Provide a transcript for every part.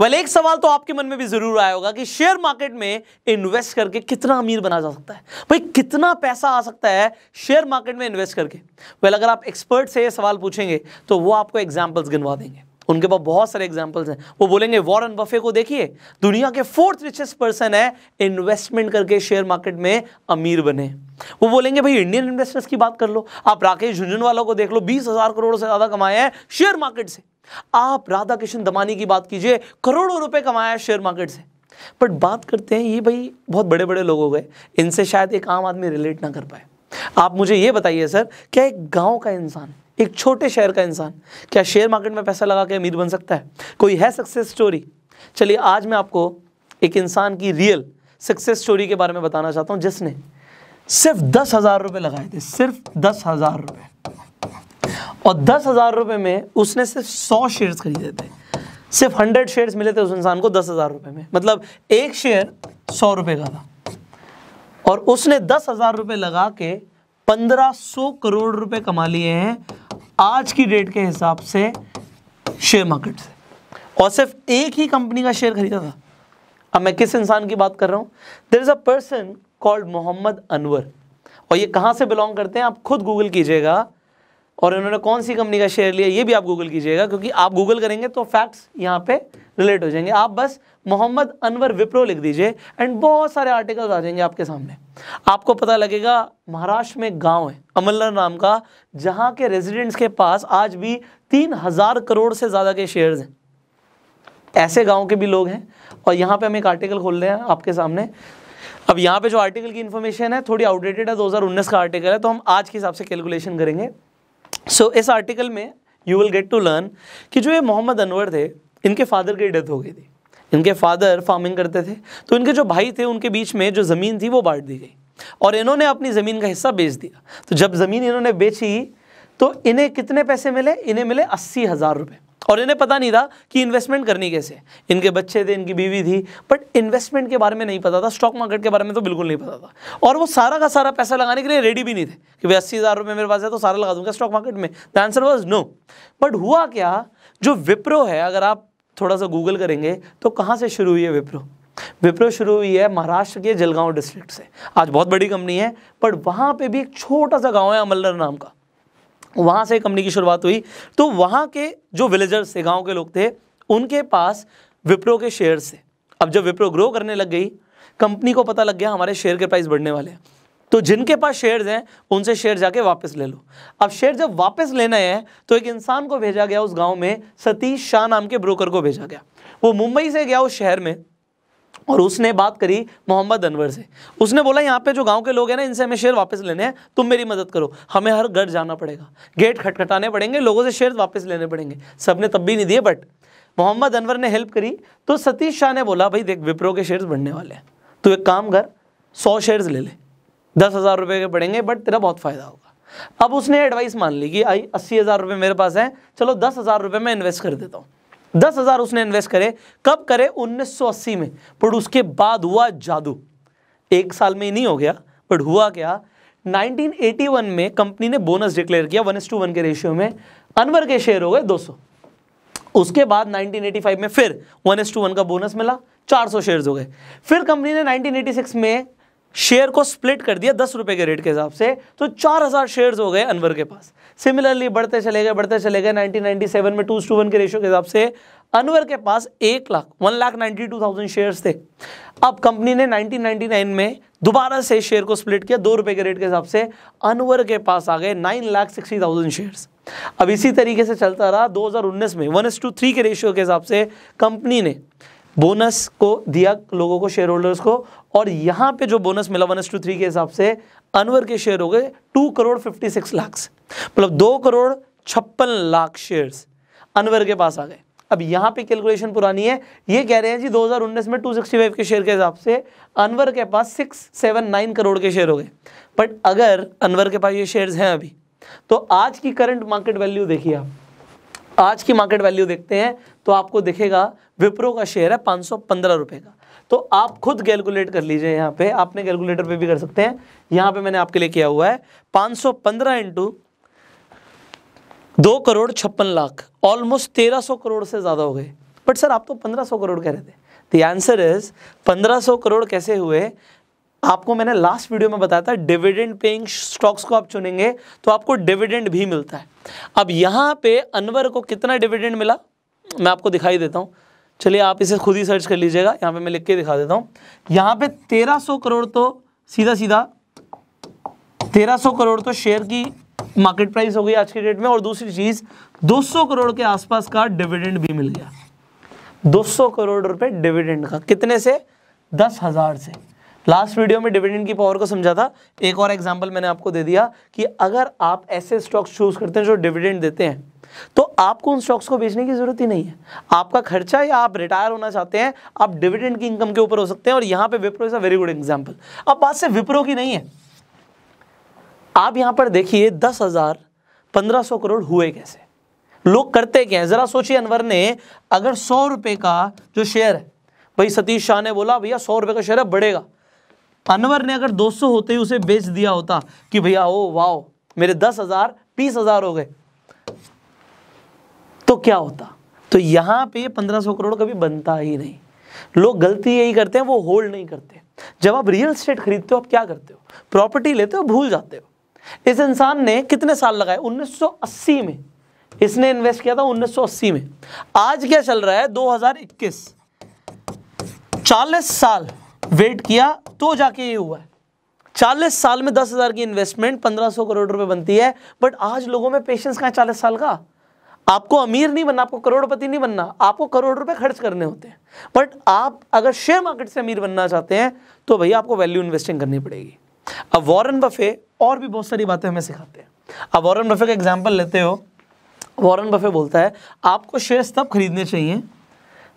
वाले एक सवाल तो आपके मन में भी जरूर आया होगा कि शेयर मार्केट में इन्वेस्ट करके कितना अमीर बना जा सकता है भाई कितना पैसा आ सकता है शेयर मार्केट में इन्वेस्ट करके वेल अगर आप एक्सपर्ट से ये सवाल पूछेंगे तो वो आपको एग्जाम्पल्स गिनवा देंगे उनके पास बहुत सारे एग्जाम्पल्स हैं वो बोलेंगे वॉरन बफे को देखिए दुनिया के फोर्थ रिचेस्ट पर्सन है इन्वेस्टमेंट करके शेयर मार्केट में अमीर बने वो बोलेंगे भाई इंडियन इन्वेस्टर्स की बात कर लो आप राकेश झुंझुनवाला को देख लो बीस हजार करोड़ से ज़्यादा कमाए हैं शेयर मार्केट से आप राधा किशन दमानी की बात कीजिए करोड़ों रुपए कमाया है शेयर मार्केट से बट बात करते हैं ये भाई बहुत बड़े बड़े लोग हो गए इनसे शायद एक आम आदमी रिलेट ना कर पाए आप मुझे ये बताइए सर क्या एक गांव का इंसान एक छोटे शहर का इंसान क्या शेयर मार्केट में पैसा लगा के अमीर बन सकता है कोई है सक्सेस स्टोरी चलिए आज मैं आपको एक इंसान की रियल सक्सेस स्टोरी के बारे में बताना चाहता हूँ जिसने सिर्फ दस हज़ार रुपये लगाए थे सिर्फ दस हज़ार रुपये और दस हज़ार रुपये में उसने सिर्फ सौ शेयर्स खरीदे थे सिर्फ हंड्रेड शेयर्स मिले थे उस इंसान को दस हज़ार रुपये में मतलब एक शेयर सौ रुपये का था और उसने दस हज़ार रुपये लगा के पंद्रह सौ करोड़ रुपए कमा लिए हैं आज की डेट के हिसाब से शेयर मार्केट से और सिर्फ एक ही कंपनी का शेयर खरीदा था अब मैं किस इंसान की बात कर रहा हूं there is a person called Mohammad Anwar और ये कहां से बिलोंग करते हैं आप खुद गूगल कीजिएगा और इन्होंने कौन सी कंपनी का शेयर लिया ये भी आप गूगल कीजिएगा क्योंकि आप गूगल करेंगे तो फैक्ट्स यहाँ पे रिलेट हो जाएंगे आप बस मोहम्मद अनवर विप्रो लिख दीजिए एंड बहुत सारे आर्टिकल्स आ जाएंगे आपके सामने आपको पता लगेगा महाराष्ट्र में गांव है अमलर नाम का जहाँ के रेजिडेंट्स के पास आज भी तीन करोड़ से ज़्यादा के शेयर हैं ऐसे गाँव के भी लोग हैं और यहाँ पर हम एक आर्टिकल खोल रहे हैं आपके सामने अब यहाँ पर जो आर्टिकल की इन्फॉर्मेशन है थोड़ी आउटडेटेड है दो का आर्टिकल है तो हम आज के हिसाब से कैलकुलेशन करेंगे सो so, इस आर्टिकल में you will get to learn कि जो ये मोहम्मद अनवर थे इनके फादर की डेथ हो गई थी इनके फादर फार्मिंग करते थे तो इनके जो भाई थे उनके बीच में जो ज़मीन थी वो बांट दी गई और इन्होंने अपनी ज़मीन का हिस्सा बेच दिया तो जब ज़मीन इन्होंने बेची तो इन्हें कितने पैसे मिले इन्हें मिले अस्सी हज़ार रुपये और इन्हें पता नहीं था कि इन्वेस्टमेंट करनी कैसे इनके बच्चे थे इनकी बीवी थी बट इन्वेस्टमेंट के बारे में नहीं पता था स्टॉक मार्केट के बारे में तो बिल्कुल नहीं पता था और वो सारा का सारा पैसा लगाने के लिए रेडी भी नहीं थे कि भाई अस्सी हज़ार रुपये मेरे पास है तो सारा लगा दूंगा स्टॉक मार्केट में the answer was no but हुआ क्या जो विप्रो है अगर आप थोड़ा सा गूगल करेंगे तो कहाँ से शुरू हुई है विप्रो विप्रो शुरू हुई है महाराष्ट्र के जलगांव डिस्ट्रिक्ट से आज बहुत बड़ी कंपनी है बट वहाँ पे भी एक छोटा सा गांव है अमलर नाम का वहाँ से कंपनी की शुरुआत हुई तो वहाँ के जो विलेजर्स थे गाँव के लोग थे उनके पास विप्रो के शेयर्स थे अब जब विप्रो ग्रो करने लग गई कंपनी को पता लग गया हमारे शेयर के प्राइस बढ़ने वाले हैं तो जिनके पास शेयर्स हैं उनसे शेयर जाके वापस ले लो अब शेयर जब वापस लेने हैं तो एक इंसान को भेजा गया उस गांव में सतीश शाह नाम के ब्रोकर को भेजा गया वो मुंबई से गया उस शहर में और उसने बात करी मोहम्मद अनवर से उसने बोला यहाँ पे जो गांव के लोग हैं ना इनसे हमें शेयर वापस लेने हैं तुम मेरी मदद करो हमें हर घर जाना पड़ेगा गेट खटखटाने पड़ेंगे लोगों से शेयर वापस लेने पड़ेंगे सब ने तब भी नहीं दिए बट मोहम्मद अनवर ने हेल्प करी तो सतीश शाह ने बोला भाई देख विप्रो के शेयर्स बढ़ने वाले हैं तो एक काम कर सौ शेयर्स ले ले दस हज़ार रुपये के बढ़ेंगे बट तेरा बहुत फ़ायदा होगा अब उसने एडवाइस मान ली कि आई अस्सी हज़ार रुपये मेरे पास हैं चलो दस हज़ार रुपये मैं इन्वेस्ट कर देता हूँ दस हज़ार उसने इन्वेस्ट करे कब करे 1980 में बट उसके बाद हुआ जादू एक साल में ही नहीं हो गया बट हुआ क्या 1981 में कंपनी ने बोनस डिक्लेयर किया वन एस टू वन के रेशियो में अनवर के शेयर हो गए 200 उसके बाद 1985 में फिर वन एस टू वन का बोनस मिला 400 शेयर्स हो गए फिर कंपनी ने 1986 में शेयर को स्प्लिट कर दिया दस रुपए के रेट के हिसाब से तो चार हजार शेयर हो गए अनवर के पास सिमिलरली बढ़ते चले गए बढ़ते चले गए 1997 में टू टू वन के रेशो के हिसाब से अनवर के पास एक lakh one lakh ninety two thousand share थे अब कंपनी ने 1999 में दोबारा से शेयर को स्प्लिट किया दो रुपए के रेट के हिसाब से अनवर के पास आ गए nine lakh sixty thousand share अब इसी तरीके से चलता रहा 2019 में वन एस टू थ्री के रेशियो के हिसाब से कंपनी ने बोनस को दिया लोगों को शेयर होल्डर्स को और यहाँ पे जो बोनस मिला वन एस टू थ्री के हिसाब से अनवर के शेयर हो गए two crore fifty six lakh मतलब दो करोड़ छप्पन लाख शेयर्स अनवर के पास आ गए अब यहाँ पे कैलकुलेशन पुरानी है ये कह रहे हैं जी 2019 में 265 के शेयर के हिसाब से अनवर के पास सिक्स सेवन नाइन करोड़ के शेयर हो गए बट अगर अनवर के पास ये शेयर्स हैं अभी तो आज की करंट मार्केट वैल्यू देखिए आप आज की मार्केट वैल्यू देखते हैं तो आपको दिखेगा विप्रो का शेयर है पाँच सौ पंद्रह का तो आप खुद कैलकुलेट कर लीजिए यहाँ पे आपने कैलकुलेटर पे भी कर सकते हैं यहाँ पे मैंने आपके लिए किया हुआ है पाँच सौ पंद्रह इंटू दो करोड़ छप्पन लाख ऑलमोस्ट तेरह सौ करोड़ से ज़्यादा हो गए बट सर आप तो पंद्रह सौ करोड़ कह रहे थे द आंसर इज पंद्रह सौ करोड़ कैसे हुए आपको मैंने लास्ट वीडियो में बताया था डिविडेंड पेइंग स्टॉक्स को आप चुनेंगे तो आपको डिविडेंड भी मिलता है अब यहां पे अनवर को कितना डिविडेंड मिला मैं आपको दिखाई देता हूँ चलिए आप इसे खुद ही सर्च कर लीजिएगा यहाँ पे मैं लिख के दिखा देता हूँ यहाँ पे 1300 करोड़ तो सीधा सीधा तेरह करोड़ तो शेयर की मार्केट प्राइस हो गई आज के डेट में और दूसरी चीज़ दो करोड़ के आसपास का डिविडेंड भी मिल गया दो करोड़ रुपए डिविडेंड का कितने से दस हज़ार से लास्ट वीडियो में डिविडेंड की पावर को समझा था एक और एग्जांपल मैंने आपको दे दिया कि अगर आप ऐसे स्टॉक्स चूज करते हैं जो डिविडेंड देते हैं तो आपको उन स्टॉक्स को बेचने की जरूरत ही नहीं है आपका खर्चा या आप रिटायर होना चाहते हैं आप डिविडेंड की इनकम के ऊपर हो सकते हैं और यहां पर Wipro is a very good example अब बात से विप्रो की नहीं है आप यहां पर देखिए दस हजार पंद्रह सौ करोड़ हुए कैसे लोग करते क्या है जरा सोचिए अनवर ने अगर सौ रुपए का जो शेयर है भाई सतीश शाह ने बोला भैया सौ रुपए का शेयर है बढ़ेगा अनवर ने अगर 200 होते ही उसे बेच दिया होता कि भैया ओ वाओ मेरे दस हजार बीस हजार हो गए तो क्या होता तो यहां पे पंद्रह सौ करोड़ कभी बनता ही नहीं लोग गलती यही करते हैं वो होल्ड नहीं करते जब आप रियल स्टेट खरीदते हो आप क्या करते हो प्रॉपर्टी लेते हो भूल जाते हो इस इंसान ने कितने साल लगाए 1980 में इसने इन्वेस्ट किया था 1980 में आज क्या चल रहा है 2021 40 साल वेट किया तो जाके ये हुआ है चालीस साल में दस हज़ार की इन्वेस्टमेंट पंद्रह सौ करोड़ रुपए बनती है बट आज लोगों में पेशेंस कहा है चालीस साल का आपको अमीर नहीं बनना आपको करोड़पति नहीं बनना आपको करोड़ रुपए खर्च करने होते हैं बट आप अगर शेयर मार्केट से अमीर बनना चाहते हैं तो भैया आपको वैल्यू इन्वेस्टिंग करनी पड़ेगी अब वॉरन बफे और भी बहुत सारी बातें हमें सिखाते हैं अब वॉरन बफे का एग्जाम्पल लेते हो वॉरन बफे बोलता है आपको शेयर तब खरीदने चाहिए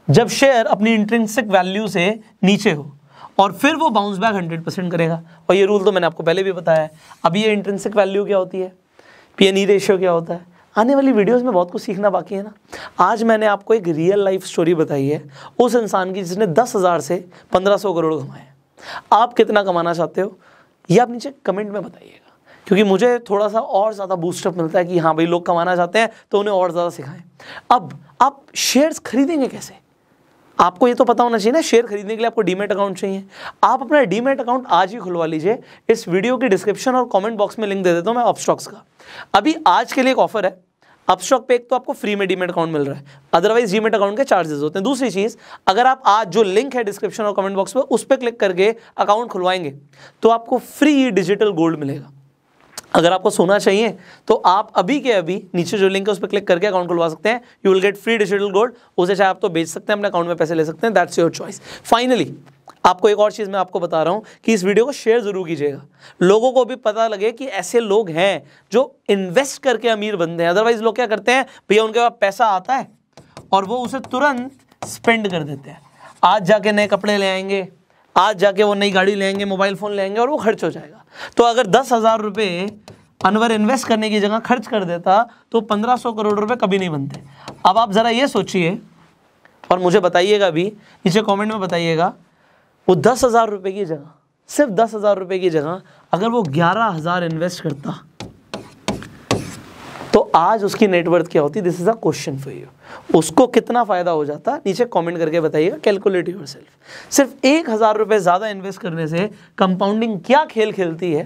जब शेयर अपनी इंट्रेंसिक वैल्यू से नीचे हो और फिर वो बाउंस बैक हंड्रेड परसेंट करेगा और ये रूल तो मैंने आपको पहले भी बताया है अभी ये इंट्रेंसिक वैल्यू क्या होती है पी एन ई रेशियो क्या होता है आने वाली वीडियोस में बहुत कुछ सीखना बाकी है ना आज मैंने आपको एक रियल लाइफ स्टोरी बताई है उस इंसान की जिसने दस हज़ार से पंद्रह सौ करोड़ कमाए आप कितना कमाना चाहते हो ये आप नीचे कमेंट में बताइएगा क्योंकि मुझे थोड़ा सा और ज़्यादा बूस्टअप मिलता है कि हाँ भाई लोग कमाना चाहते हैं तो उन्हें और ज़्यादा सिखाएं अब आप शेयर्स खरीदेंगे कैसे आपको ये तो पता होना चाहिए ना शेयर खरीदने के लिए आपको डीमेट अकाउंट चाहिए आप अपना डीमेट अकाउंट आज ही खुलवा लीजिए इस वीडियो की डिस्क्रिप्शन और कमेंट बॉक्स में लिंक दे देता हूँ मैं अपस्टॉक्स का अभी आज के लिए एक ऑफर है अपस्टॉक पे एक तो आपको फ्री में डीमेट अकाउंट मिल रहा है अदरवाइज डीमेट अकाउंट के चार्जेस होते हैं दूसरी चीज़ अगर आप आज जो लिंक है डिस्क्रिप्शन और कमेंट बॉक्स में उस पर क्लिक करके अकाउंट खुलवाएंगे तो आपको फ्री डिजिटल गोल्ड मिलेगा अगर आपको सोना चाहिए तो आप अभी के अभी नीचे जो लिंक है उस पर क्लिक करके अकाउंट खुलवा सकते हैं you will get free digital gold उसे चाहे आप तो बेच सकते हैं अपने अकाउंट में पैसे ले सकते हैं दैट्स योर चॉइस फाइनली आपको एक और चीज़ मैं आपको बता रहा हूँ कि इस वीडियो को शेयर ज़रूर कीजिएगा लोगों को भी पता लगे कि ऐसे लोग हैं जो इन्वेस्ट करके अमीर बनते हैं अदरवाइज लोग क्या करते हैं भैया उनके पास पैसा आता है और वो उसे तुरंत स्पेंड कर देते हैं आज जाके नए कपड़े ले आएंगे आज जाके वो नई गाड़ी लेंगे मोबाइल फ़ोन लेंगे और वो खर्च हो जाएगा तो अगर दस हज़ार रुपये अनवर इन्वेस्ट करने की जगह खर्च कर देता तो पंद्रह सौ करोड़ रुपए कभी नहीं बनते अब आप ज़रा ये सोचिए और मुझे बताइएगा भी नीचे कमेंट में बताइएगा वो दस हज़ार रुपये की जगह सिर्फ दस हज़ार रुपये की जगह अगर वो ग्यारह हज़ार इन्वेस्ट करता आज उसकी नेटवर्थ क्या होती this is a question for you उसको कितना फ़ायदा हो जाता नीचे कमेंट करके बताइएगा कैलकुलेट योर सिर्फ एक हज़ार रुपए ज़्यादा इन्वेस्ट करने से कंपाउंडिंग क्या खेल खेलती है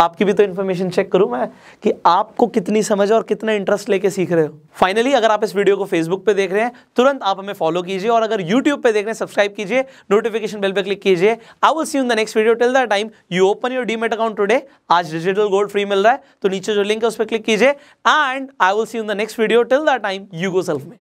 आपकी भी तो इन्फॉर्मेशन चेक करूं मैं कि आपको कितनी समझ और कितना इंटरेस्ट लेके सीख रहे हो फाइनली अगर आप इस वीडियो को फेसबुक पे देख रहे हैं तुरंत आप हमें फॉलो कीजिए और अगर यूट्यूब पे देख रहे हैं सब्सक्राइब कीजिए नोटिफिकेशन बेल पे क्लिक कीजिए I will see in the next video till the time you open your demat account today आज डिजिटल गोल्ड फ्री मिल रहा है तो नीचे जो लिंक है उस पर क्लिक कीजिए and I will see in the next video till the time you go self में